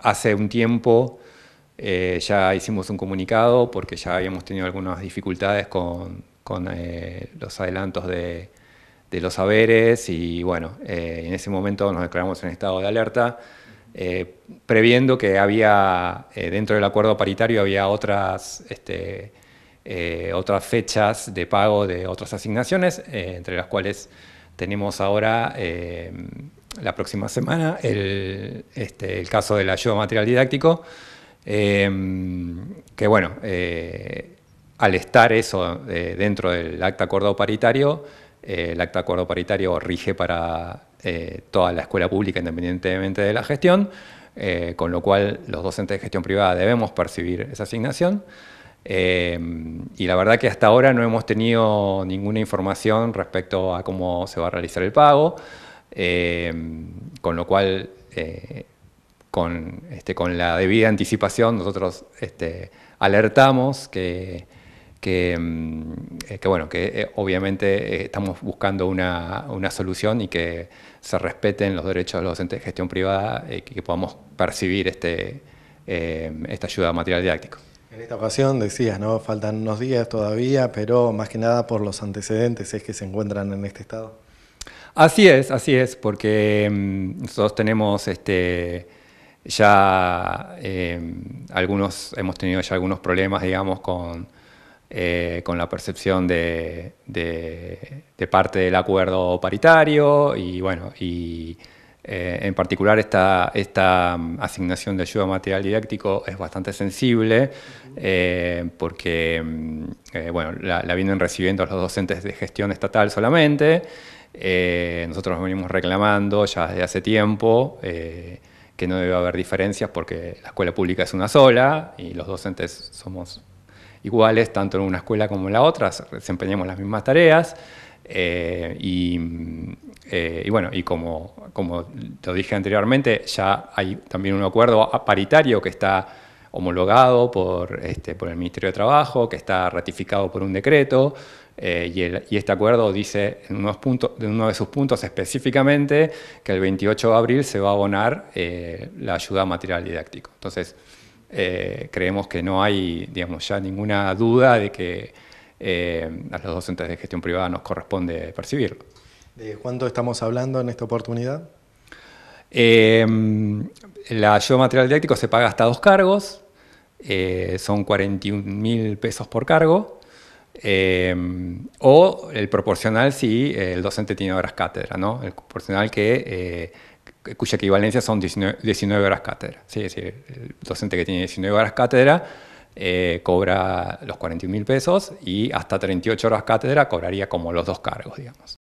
hace un tiempo eh, ya hicimos un comunicado porque ya habíamos tenido algunas dificultades con, eh, los adelantos de, los saberes y bueno, eh, en ese momento nos declaramos en estado de alerta. previendo que había dentro del acuerdo paritario había otras este, otras fechas de pago de otras asignaciones, entre las cuales tenemos ahora la próxima semana este, el, caso del Ayudo material didáctico, em, que bueno, eh, al estar eso eh, dentro del acta Acuerdo paritario, eh, el acta Acuerdo paritario rige para toda la escuela pública independientemente de la gestión, con lo cual los docentes de gestión privada debemos percibir esa asignación. Em, y la verdad que hasta ahora no hemos tenido ninguna información respecto a cómo se va a realizar el pago. Eh, con lo cual, eh, este, con, la debida anticipación, nosotros este, alertamos mm, eh, que, bueno, que obviamente estamos buscando una, solución y que se respeten los derechos de los docentes de gestión privada y que podamos percibir este, esta ayuda material didáctico. En esta ocasión decías, ¿no? Faltan unos días todavía, pero más que nada por los antecedentes es que se encuentran en este estado. Así es, así es, porque em, nosotros tenemos este, ya em, algunos, hemos tenido ya algunos problemas, digamos, con, eh, con la percepción de, de, parte del acuerdo paritario y bueno, y eh, en particular, esta, mm, asignación de ayuda material didáctico es bastante sensible eh, porque mm, eh, la, la, vienen recibiendo los docentes de gestión estatal solamente. nosotros venimos reclamando ya desde hace tiempo que no debe haber diferencias porque la escuela pública es una sola y los docentes somos iguales tanto en una escuela como en la otra, desempeñamos las mismas tareas. Eh, eh, y, bueno, y como, como te dije anteriormente, ya hay también un acuerdo paritario que está homologado por, este, por el Ministerio de Trabajo, que está ratificado por un decreto, eh, y, este acuerdo dice en, puntos, uno de sus puntos específicamente que el 28 de abril se va a abonar la ayuda material didáctico. Entonces, creemos que no hay digamos, ya ninguna duda de que eh, a los docentes de gestión privada nos corresponde percibirlo. ¿De cuánto estamos hablando en esta oportunidad? el eh, la ayuda material didáctico se paga hasta dos cargos, eh, son 41 mil pesos por cargo, o el proporcional si el docente tiene horas cátedra, ¿no? El proporcional que, cuya equivalencia son 19, horas cátedra. ¿sí? Es decir, el docente que tiene 19 horas cátedra eh, cobra los 41 mil pesos y hasta 38 horas cátedra cobraría como los dos cargos, digamos.